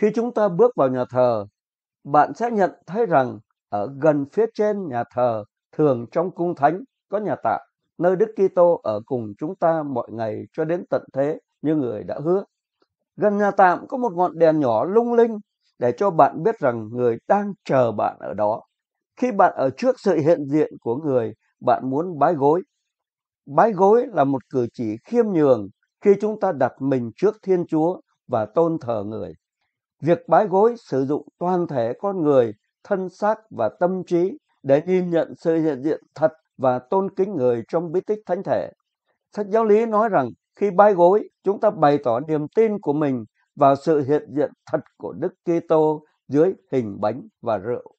Khi chúng ta bước vào nhà thờ, bạn sẽ nhận thấy rằng ở gần phía trên nhà thờ, thường trong cung thánh có nhà tạm, nơi Đức Kitô ở cùng chúng ta mọi ngày cho đến tận thế như người đã hứa. Gần nhà tạm có một ngọn đèn nhỏ lung linh để cho bạn biết rằng người đang chờ bạn ở đó. Khi bạn ở trước sự hiện diện của người, bạn muốn bái gối. Bái gối là một cử chỉ khiêm nhường khi chúng ta đặt mình trước Thiên Chúa và tôn thờ người. Việc bái gối sử dụng toàn thể con người, thân xác và tâm trí để nhìn nhận sự hiện diện thật và tôn kính người trong bí tích thánh thể. Sách giáo lý nói rằng khi bái gối, chúng ta bày tỏ niềm tin của mình vào sự hiện diện thật của Đức Kitô dưới hình bánh và rượu.